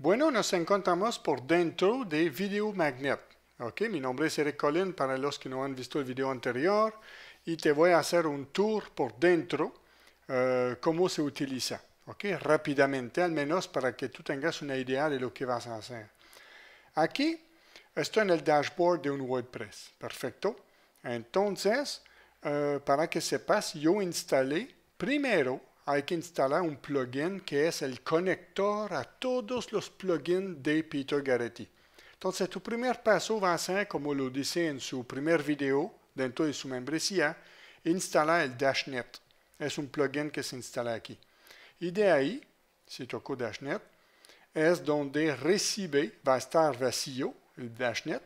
Bueno, nos encontramos por dentro de Video Magnet. ¿ok? Mi nombre es Eric Collin para los que no han visto el video anterior y te voy a hacer un tour por dentro, eh, cómo se utiliza, ¿ok? rápidamente al menos para que tú tengas una idea de lo que vas a hacer. Aquí estoy en el dashboard de un WordPress, perfecto. Entonces, eh, para que sepas, yo instalé primero hay que instalar un plugin que es el connector a todos los plugins de Peter Garetti. Entonces, tu primer paso va a ser, como lo dice en su primer video dentro de su membresía, instalar el DashNet. Es un plugin que se instala aquí. Y de ahí, si toco DashNet, es donde recibe va a estar vacío el DashNet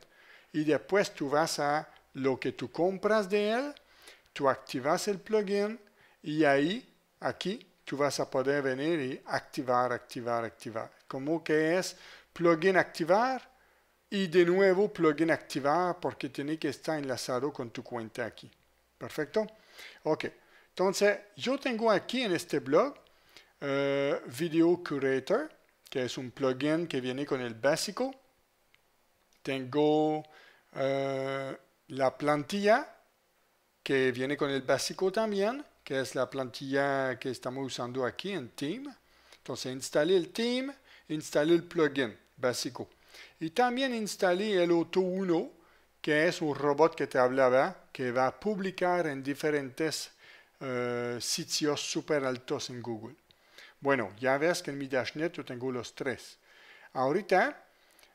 y después tu vas a lo que tú compras de él, tu activas el plugin y ahí aquí tú vas a poder venir y activar, activar, activar. Como que es plugin activar y de nuevo plugin activar porque tiene que estar enlazado con tu cuenta aquí. Perfecto. Ok. Entonces, yo tengo aquí en este blog eh, Video Curator, que es un plugin que viene con el básico. Tengo eh, la plantilla, que viene con el básico también que es la plantilla que estamos usando aquí en Team. Entonces, instalé el Team, instalé el plugin básico. Y también instalé el Auto uno que es un robot que te hablaba, que va a publicar en diferentes eh, sitios super altos en Google. Bueno, ya ves que en mi Dashnet yo tengo los tres. Ahorita,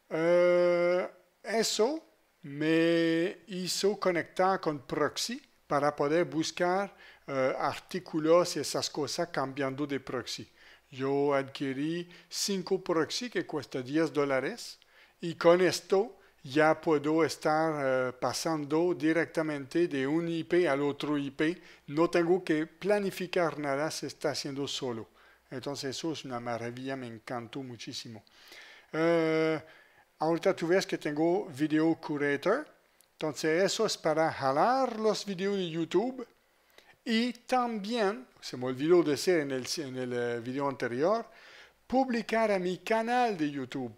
eh, eso me hizo conectar con Proxy para poder buscar eh, artículos y esas cosas cambiando de proxy. Yo adquirí 5 proxy que cuesta 10 dólares y con esto ya puedo estar eh, pasando directamente de un IP al otro IP. No tengo que planificar nada, se está haciendo solo. Entonces eso es una maravilla, me encantó muchísimo. Eh, ahorita tú ves que tengo Video Curator. Entonces eso es para jalar los videos de YouTube y también, se me olvidó decir en el, en el eh, video anterior, publicar a mi canal de YouTube.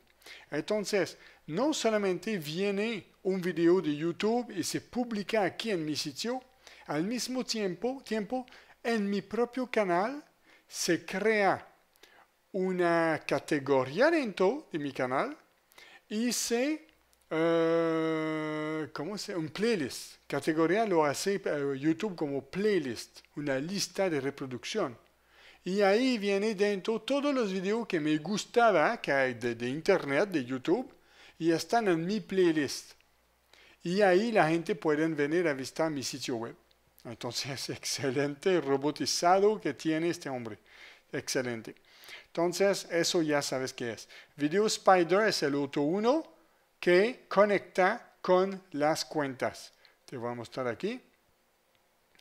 Entonces, no solamente viene un video de YouTube y se publica aquí en mi sitio, al mismo tiempo, tiempo en mi propio canal se crea una categoría dentro de mi canal y se eh, ¿cómo es? Un playlist. Categoría lo hace eh, YouTube como playlist, una lista de reproducción. Y ahí viene dentro todos los videos que me gustaba, que hay de, internet, de YouTube, y están en mi playlist. Y ahí la gente puede venir a visitar mi sitio web. Entonces, excelente robotizado que tiene este hombre. Excelente. Entonces, eso ya sabes qué es. Video Spider es el otro uno que conecta con las cuentas. Te voy a mostrar aquí.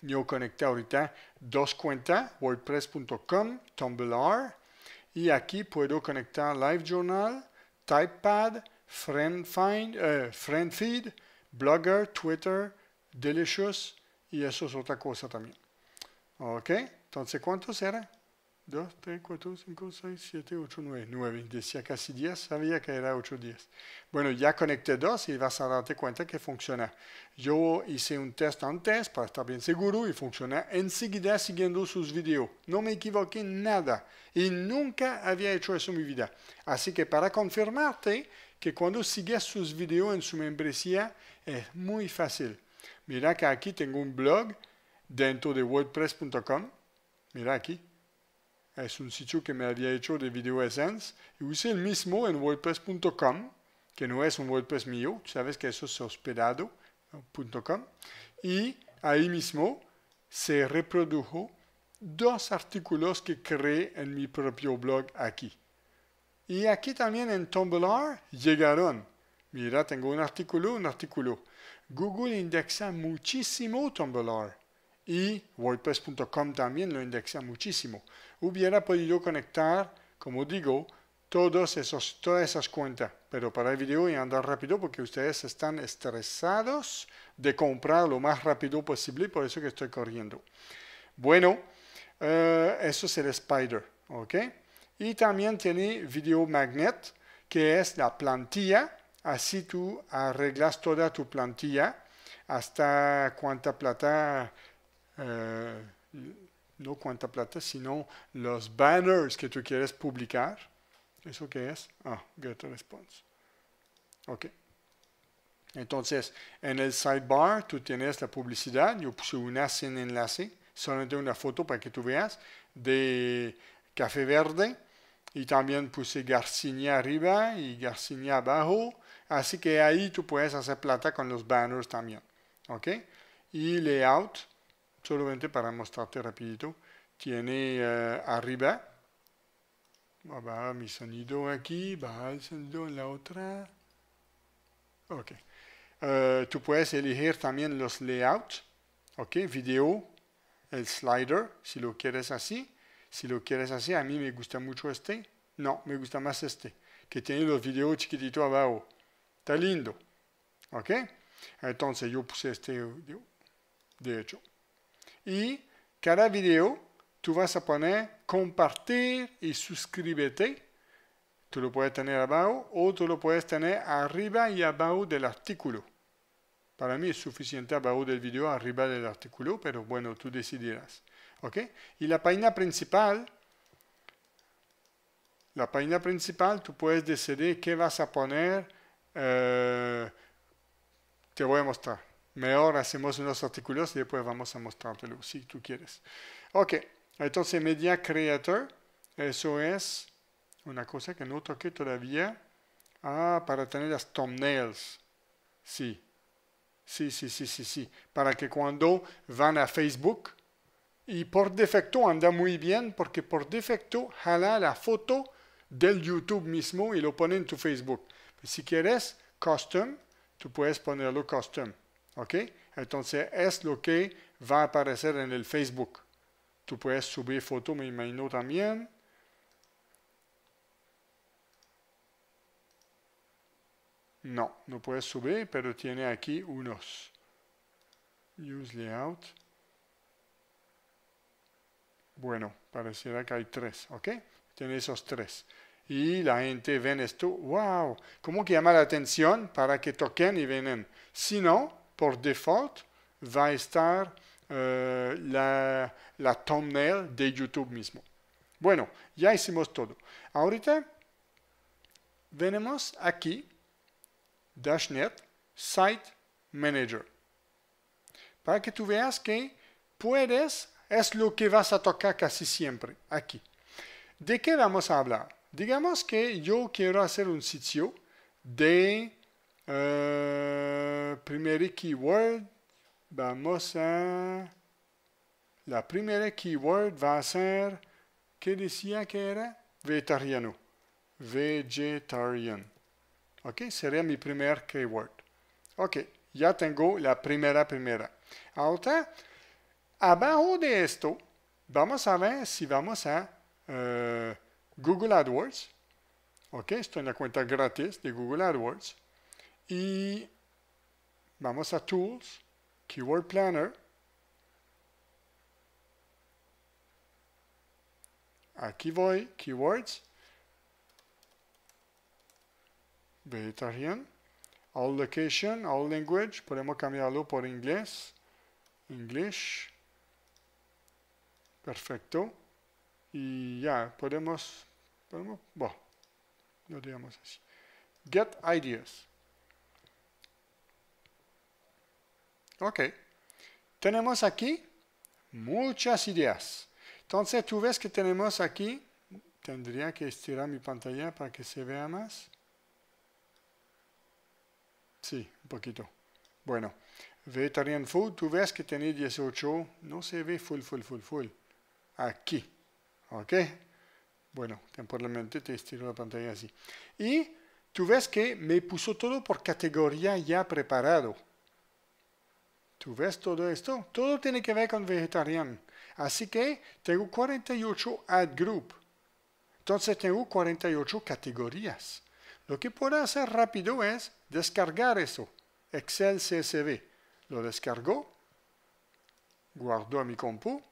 Yo conecté ahorita dos cuentas, wordpress.com, Tumblr, y aquí puedo conectar LiveJournal, TypePad, friend eh, FriendFeed, Blogger, Twitter, Delicious, y eso es otra cosa también. ¿Ok? Entonces, ¿cuántos eran? 2, 3, 4, 5, 6, 7, 8, 9, 9, decía casi 10, sabía que era 8, 10. Bueno, ya conecté dos y vas a darte cuenta que funciona. Yo hice un test antes para estar bien seguro y funciona enseguida siguiendo sus videos. No me equivoqué nada y nunca había hecho eso en mi vida. Así que para confirmarte que cuando sigues sus videos en su membresía es muy fácil. Mira que aquí tengo un blog dentro de wordpress.com. Mira aquí, es un sitio que me había hecho de Video Essence y usé el mismo en WordPress.com, que no es un WordPress mío, sabes que eso es hospedado.com, y ahí mismo se reprodujo dos artículos que creé en mi propio blog aquí. Y aquí también en Tumblr llegaron. Mira, tengo un artículo, un artículo. Google indexa muchísimo Tumblr y WordPress.com también lo indexa muchísimo hubiera podido conectar, como digo, todos esos, todas esas cuentas. Pero para el video y andar rápido porque ustedes están estresados de comprar lo más rápido posible, por eso que estoy corriendo. Bueno, eh, eso es el Spider, ¿ok? Y también tiene Video Magnet, que es la plantilla. Así tú arreglas toda tu plantilla hasta cuánta plata... Eh, no cuánta plata, sino los banners que tú quieres publicar. ¿Eso qué es? Ah, get response. Ok. Entonces, en el sidebar tú tienes la publicidad. Yo puse una sin enlace, solamente una foto para que tú veas, de Café Verde. Y también puse Garcinia arriba y Garcinia abajo. Así que ahí tú puedes hacer plata con los banners también. ¿Ok? Y layout solamente para mostrarte rapidito, tiene eh, arriba, va mi sonido aquí, va el sonido en la otra, ok. Eh, tú puedes elegir también los layouts, ok, video, el slider, si lo quieres así, si lo quieres así, a mí me gusta mucho este, no, me gusta más este, que tiene los videos chiquititos abajo, está lindo, ok, entonces yo puse este, video. de hecho, y cada video tú vas a poner compartir y suscríbete. Tú lo puedes tener abajo o tú lo puedes tener arriba y abajo del artículo. Para mí es suficiente abajo del video, arriba del artículo, pero bueno, tú decidirás. ¿Ok? Y la página principal, la página principal, tú puedes decidir qué vas a poner. Eh, te voy a mostrar mejor hacemos unos artículos y después vamos a mostrártelo si tú quieres. Ok, entonces Media Creator, eso es una cosa que no toqué todavía. Ah, para tener las thumbnails. Sí, sí, sí, sí, sí, sí. Para que cuando van a Facebook, y por defecto anda muy bien porque por defecto jala la foto del YouTube mismo y lo pone en tu Facebook. Si quieres custom, tú puedes ponerlo custom. ¿Ok? Entonces es lo que va a aparecer en el Facebook. Tú puedes subir foto, me imagino también. No, no puedes subir, pero tiene aquí unos. Use layout. Bueno, pareciera que hay tres, ¿ok? Tiene esos tres. Y la gente ven esto, wow, ¿cómo que llama la atención para que toquen y vienen? Si no, por default va a estar eh, la, la thumbnail de YouTube mismo. Bueno, ya hicimos todo. Ahorita venimos aquí, Dashnet, Site Manager, para que tú veas que puedes, es lo que vas a tocar casi siempre aquí. ¿De qué vamos a hablar? Digamos que yo quiero hacer un sitio de Euh, keyword, Vamos ben, moi, La première keyword va ser, Que que era? Vegetariano. Vegetarian. Ok, sería mi primer keyword. Ok, ya tengo la primera primera. Ahora, abajo de esto, vamos a ver si vamos a eh, Google AdWords. Ok, C'est une la cuenta gratis de Google AdWords. y vamos a Tools, Keyword Planner. Aquí voy, Keywords, Vegetarian, All Location, All Language, podemos cambiarlo por inglés, English, perfecto, y ya, podemos, podemos, bueno, lo digamos así. Get Ideas. Ok. Tenemos aquí muchas ideas. Entonces tú ves que tenemos aquí, tendría que estirar mi pantalla para que se vea más. Sí, un poquito. Bueno, Vegetarian Food, tú ves que tenía 18, no se ve full, full, full, full. Aquí. ¿Ok? Bueno, temporalmente te estiro la pantalla así. Y tú ves que me puso todo por categoría ya preparado. ¿Tú ves todo esto? Todo tiene que ver con vegetariano. Así que tengo 48 ad group. Entonces tengo 48 categorías. Lo que puedo hacer rápido es descargar eso. Excel CSV. Lo descargo. Guardo mi compu.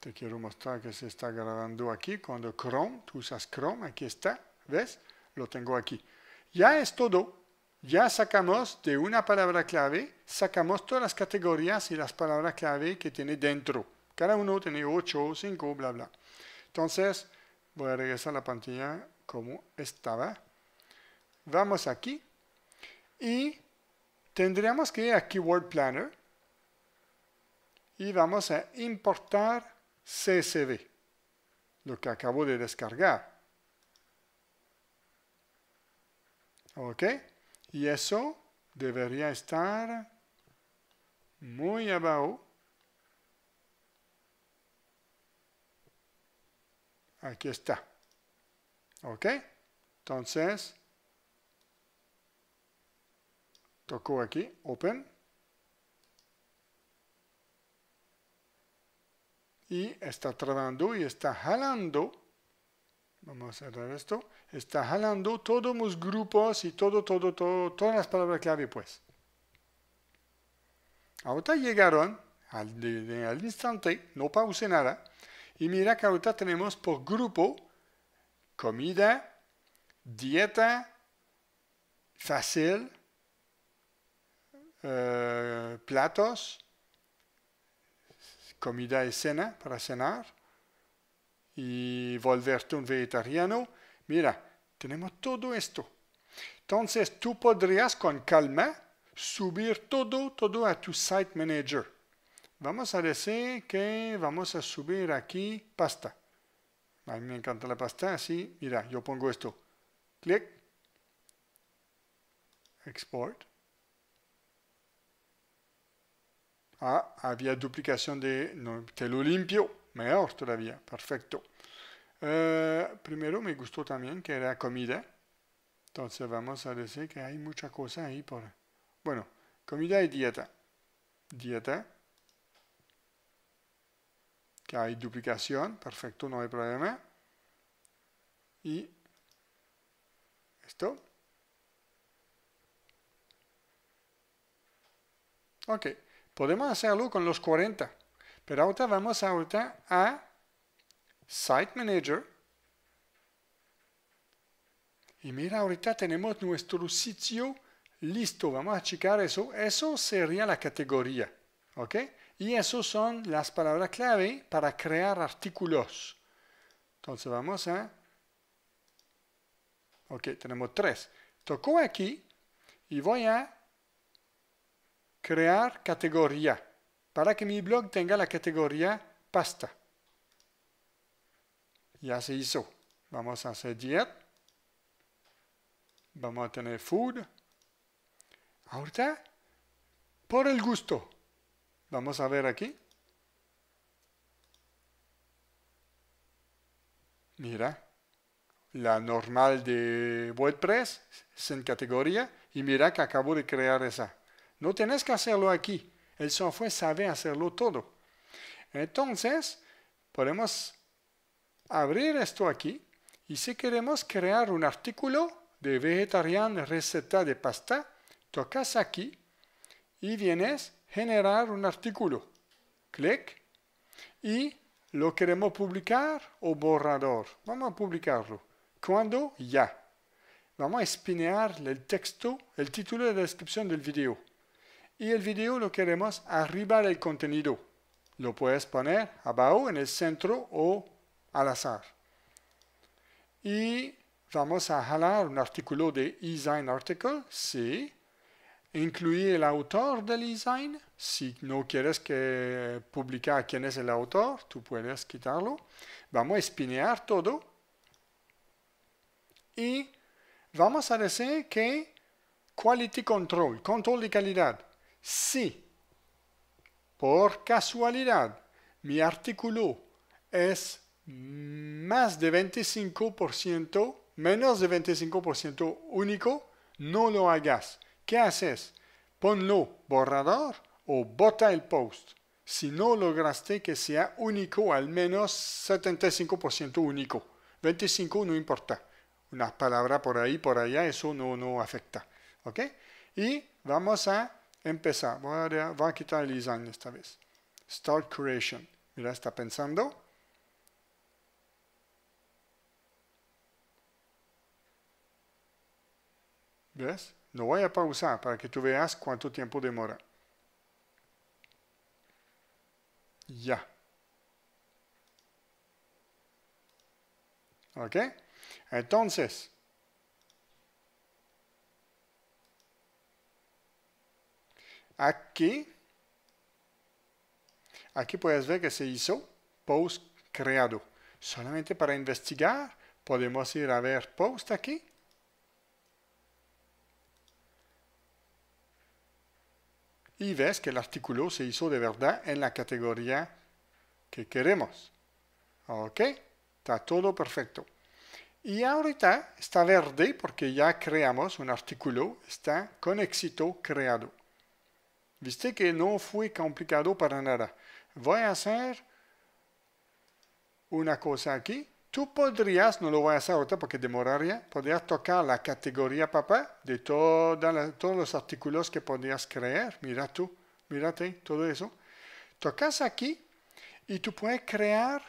Te quiero mostrar que se está grabando aquí cuando Chrome, tú usas Chrome, aquí está. ¿Ves? Lo tengo aquí. Ya es todo. Ya sacamos de una palabra clave, sacamos todas las categorías y las palabras clave que tiene dentro. Cada uno tiene 8, 5, bla, bla. Entonces, voy a regresar a la pantalla como estaba. Vamos aquí y tendríamos que ir a Keyword Planner y vamos a importar CSV, lo que acabo de descargar. ¿Ok? Y eso debería estar muy abajo. Aquí está. ¿Ok? Entonces, tocó aquí, Open. Y está trabando y está jalando Vamos a cerrar esto. Está jalando todos los grupos y todo, todo, todo, todas las palabras clave, pues. Ahora llegaron al, instante, no pause nada. Y mira que ahorita tenemos por grupo comida, dieta, fácil, eh, platos, comida y cena para cenar y volverte un vegetariano. Mira, tenemos todo esto. Entonces tú podrías con calma subir todo, todo a tu site manager. Vamos a decir que vamos a subir aquí pasta. A mí me encanta la pasta, así, mira, yo pongo esto. Clic. Export. Ah, había duplicación de... No, te lo limpio mejor todavía, perfecto. Eh, primero me gustó también que era comida. Entonces vamos a decir que hay mucha cosa ahí por... Bueno, comida y dieta. Dieta. Que hay duplicación, perfecto, no hay problema. Y esto. Ok, podemos hacerlo con los 40. Pero ahorita vamos ahorita a Site Manager. Y mira, ahorita tenemos nuestro sitio listo. Vamos a checar eso. Eso sería la categoría. ¿Ok? Y eso son las palabras clave para crear artículos. Entonces vamos a... Ok, tenemos tres. Tocó aquí y voy a crear categoría para que mi blog tenga la categoría pasta. Ya se hizo. Vamos a hacer diet. Vamos a tener food. Ahorita, por el gusto. Vamos a ver aquí. Mira, la normal de WordPress, sin categoría, y mira que acabo de crear esa. No tenés que hacerlo aquí. El software sabe hacerlo todo. Entonces, podemos abrir esto aquí y si queremos crear un artículo de vegetarian receta de pasta, tocas aquí y vienes generar un artículo. Clic y lo queremos publicar o borrador. Vamos a publicarlo. ¿Cuándo? ya. Vamos a espinear el texto, el título de la descripción del video. Y el video lo queremos arriba del contenido. Lo puedes poner abajo, en el centro o al azar. Y vamos a jalar un artículo de design Article, sí. Incluir el autor del design. Si no quieres que publicar quién es el autor, tú puedes quitarlo. Vamos a espinear todo. Y vamos a decir que Quality Control, control de calidad. Si por casualidad mi artículo es más de 25%, menos de 25% único, no lo hagas. ¿Qué haces? Ponlo borrador o bota el post. Si no lograste que sea único, al menos 75% único. 25 no importa. Una palabra por ahí, por allá, eso no, no afecta. ¿Ok? Y vamos a empezar. Voy a, quitar el design esta vez. Start creation. Mira, está pensando. ¿Ves? No voy a pausar para que tú veas cuánto tiempo demora. Ya. ¿Ok? Entonces, aquí, aquí puedes ver que se hizo post creado. Solamente para investigar, podemos ir a ver post aquí. Y ves que el artículo se hizo de verdad en la categoría que queremos. ¿Ok? Está todo perfecto. Y ahorita está verde porque ya creamos un artículo, está con éxito creado. Viste que no fue complicado para nada. Voy a hacer una cosa aquí. Tú podrías, no lo voy a hacer ahorita porque demoraría, podrías tocar la categoría papá de todos los artículos que podrías crear. Mira tú, mírate, todo eso. Tocas aquí y tú puedes crear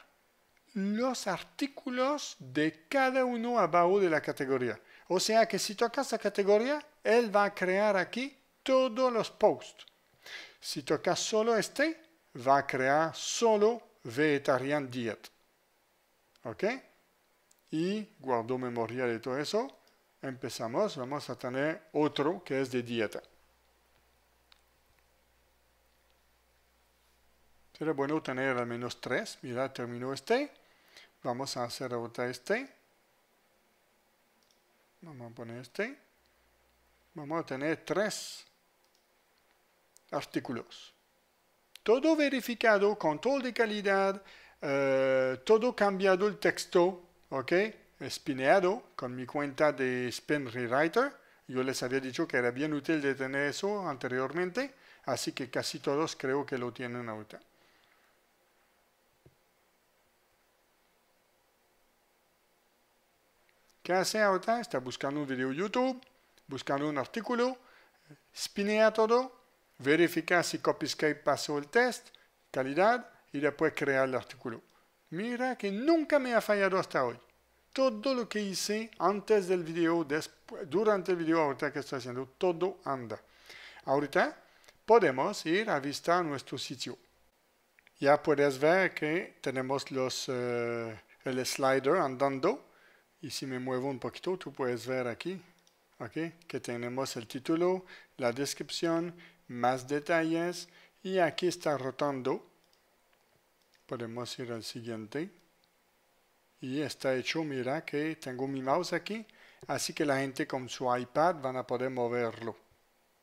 los artículos de cada uno abajo de la categoría. O sea que si tocas la categoría, él va a crear aquí todos los posts. Si toca solo este, va a crear solo vegetarian diet. ¿Ok? Y guardo memoria de todo eso. Empezamos, vamos a tener otro que es de dieta. Sería bueno tener al menos tres. Mira, terminó este. Vamos a hacer otra este. Vamos a poner este. Vamos a tener tres artículos. Todo verificado, control de calidad, eh, todo cambiado el texto, ¿ok? Spineado con mi cuenta de Spin Rewriter. Yo les había dicho que era bien útil de tener eso anteriormente, así que casi todos creo que lo tienen ahorita. ¿Qué hace ahorita? Está buscando un video YouTube, buscando un artículo, spinea todo verificar si Copyscape pasó el test, calidad y después crear el artículo. Mira que nunca me ha fallado hasta hoy. Todo lo que hice antes del video, durante el video, ahorita que estoy haciendo, todo anda. Ahorita podemos ir a visitar nuestro sitio. Ya puedes ver que tenemos los, eh, el slider andando. Y si me muevo un poquito, tú puedes ver aquí, Que tenemos el título, la descripción más detalles y aquí está rotando. Podemos ir al siguiente. Y está hecho, mira que tengo mi mouse aquí, así que la gente con su iPad van a poder moverlo.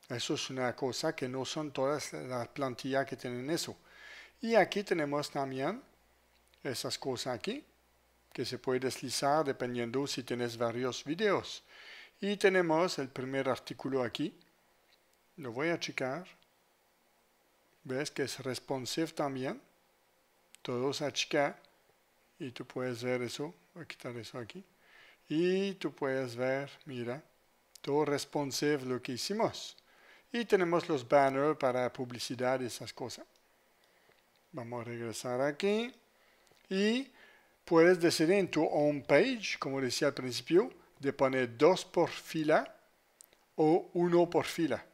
Eso es una cosa que no son todas las plantillas que tienen eso. Y aquí tenemos también esas cosas aquí, que se puede deslizar dependiendo si tienes varios videos. Y tenemos el primer artículo aquí, lo voy a achicar. Ves que es responsive también. Todo se achica. Y tú puedes ver eso. Voy a quitar eso aquí. Y tú puedes ver, mira, todo responsive lo que hicimos. Y tenemos los banners para publicidad y esas cosas. Vamos a regresar aquí. Y puedes decidir en tu home page, como decía al principio, de poner dos por fila o uno por fila.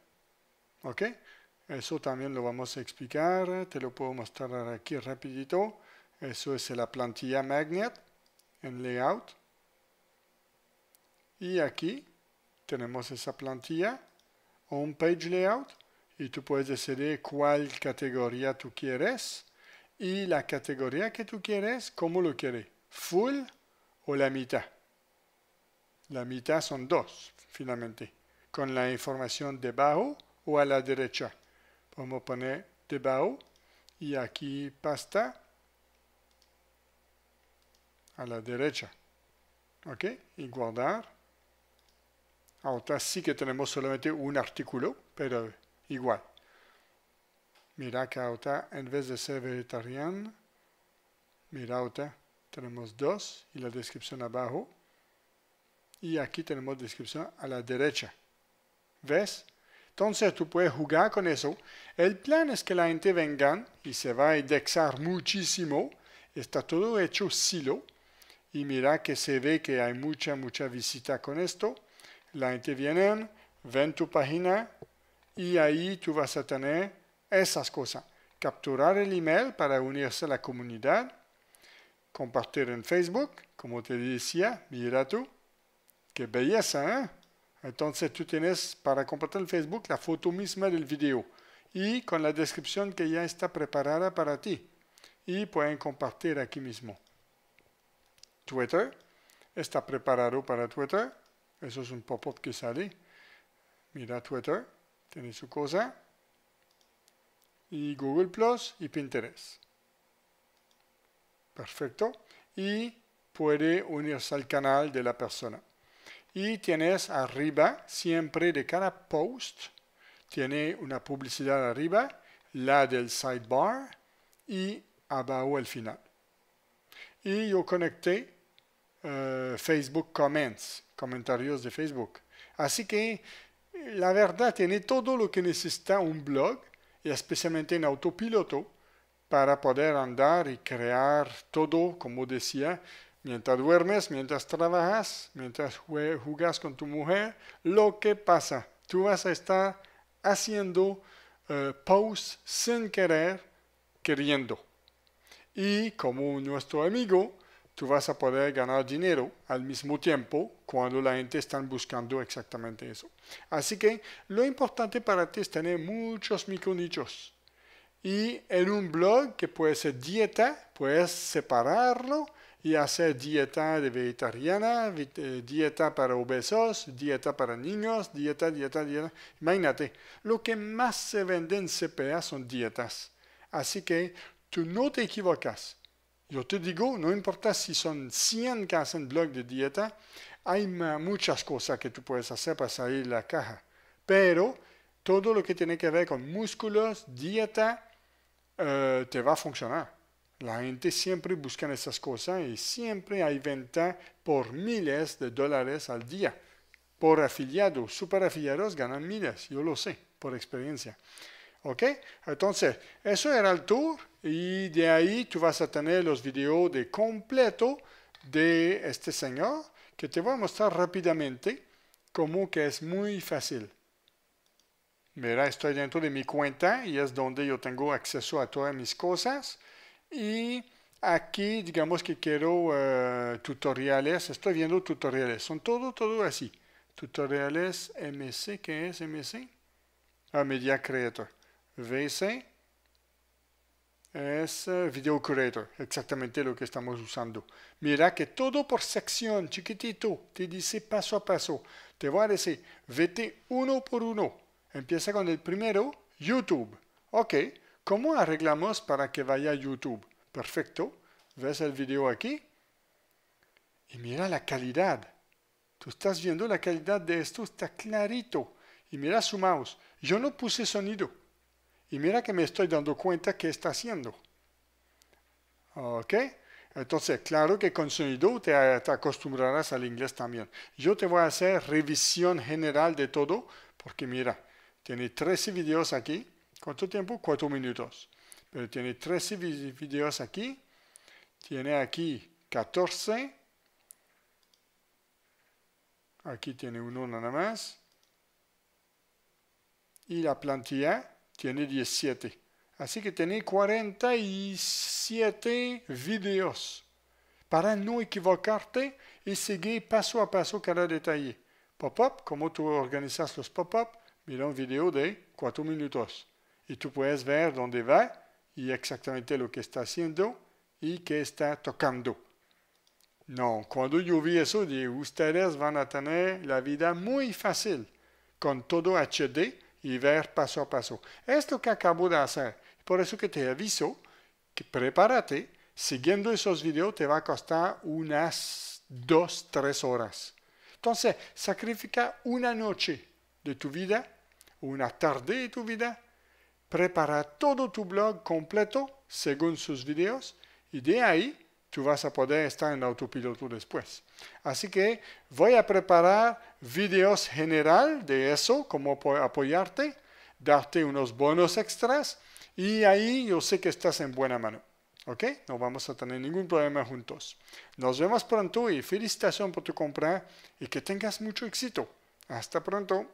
¿Ok? Eso también lo vamos a explicar, te lo puedo mostrar aquí rapidito. Eso es la plantilla Magnet en Layout. Y aquí tenemos esa plantilla, Page Layout, y tú puedes decidir cuál categoría tú quieres y la categoría que tú quieres, cómo lo quieres, full o la mitad. La mitad son dos, finalmente, con la información debajo o a la derecha. Podemos poner debajo y aquí pasta a la derecha. ¿Ok? Y guardar. Ahora sí que tenemos solamente un artículo, pero igual. Mira que ahora en vez de ser vegetariano, mira ahora tenemos dos y la descripción abajo. Y aquí tenemos descripción a la derecha. ¿Ves? Entonces tú puedes jugar con eso. El plan es que la gente venga y se va a indexar muchísimo. Está todo hecho silo. Y mira que se ve que hay mucha, mucha visita con esto. La gente viene, ven tu página y ahí tú vas a tener esas cosas. Capturar el email para unirse a la comunidad. Compartir en Facebook, como te decía, mira tú. Qué belleza, ¿eh? Entonces tú tienes para compartir el Facebook la foto misma del video y con la descripción que ya está preparada para ti. Y pueden compartir aquí mismo. Twitter está preparado para Twitter. Eso es un pop que sale. Mira Twitter, tiene su cosa. Y Google Plus y Pinterest. Perfecto. Y puede unirse al canal de la persona y tienes arriba, siempre de cada post, tiene una publicidad arriba, la del sidebar y abajo el final. Y yo conecté eh, Facebook Comments, comentarios de Facebook. Así que eh, la verdad tiene todo lo que necesita un blog, y especialmente en autopiloto, para poder andar y crear todo, como decía, mientras duermes, mientras trabajas, mientras jugas con tu mujer, lo que pasa. Tú vas a estar haciendo eh, post sin querer, queriendo. Y como nuestro amigo, tú vas a poder ganar dinero al mismo tiempo cuando la gente está buscando exactamente eso. Así que lo importante para ti es tener muchos nichos. Y en un blog que puede ser dieta, puedes separarlo y hacer dieta de vegetariana, eh, dieta para obesos, dieta para niños, dieta, dieta, dieta. Imagínate, lo que más se vende en CPA son dietas. Así que tú no te equivocas. Yo te digo, no importa si son 100 que hacen blog de dieta, hay muchas cosas que tú puedes hacer para salir de la caja. Pero todo lo que tiene que ver con músculos, dieta, eh, te va a funcionar. La gente siempre busca esas cosas y siempre hay venta por miles de dólares al día. Por afiliados, super afiliados ganan miles, yo lo sé, por experiencia. ¿Ok? Entonces, eso era el tour y de ahí tú vas a tener los videos de completo de este señor que te voy a mostrar rápidamente como que es muy fácil. Mira, estoy dentro de mi cuenta y es donde yo tengo acceso a todas mis cosas. Y aquí, digamos que quiero eh, tutoriales, estoy viendo tutoriales, son todo, todo así. Tutoriales MC, que es MC? Ah, Media Creator. VC es eh, Video Creator, exactamente lo que estamos usando. Mira que todo por sección, chiquitito, te dice paso a paso. Te voy a decir, vete uno por uno. Empieza con el primero, YouTube. Ok, ¿Cómo arreglamos para que vaya a YouTube? Perfecto. ¿Ves el video aquí? Y mira la calidad. Tú estás viendo la calidad de esto, está clarito. Y mira su mouse. Yo no puse sonido. Y mira que me estoy dando cuenta que está haciendo. ¿Ok? Entonces, claro que con sonido te, te acostumbrarás al inglés también. Yo te voy a hacer revisión general de todo, porque mira, tiene 13 videos aquí ¿Cuánto tiempo? 4 minutos. Pero tiene 13 videos aquí. Tiene aquí 14. Aquí tiene uno nada más. Et la plantilla tiene 17. Así que tiene 47 videos. Para no equivocarte y seguir paso a paso cada detalle. Pop-up, comment tú organizas los pop-up, mira un video de 4 minutes. y tú puedes ver dónde va y exactamente lo que está haciendo y qué está tocando. No, cuando yo vi eso, dije, ustedes van a tener la vida muy fácil con todo HD y ver paso a paso. Esto que acabo de hacer. Por eso que te aviso que prepárate. Siguiendo esos videos te va a costar unas 2-3 horas. Entonces, sacrifica una noche de tu vida, una tarde de tu vida prepara todo tu blog completo según sus videos y de ahí tú vas a poder estar en autopiloto después. Así que voy a preparar videos general de eso, cómo apoyarte, darte unos bonos extras y ahí yo sé que estás en buena mano. ¿Ok? No vamos a tener ningún problema juntos. Nos vemos pronto y felicitación por tu compra y que tengas mucho éxito. Hasta pronto.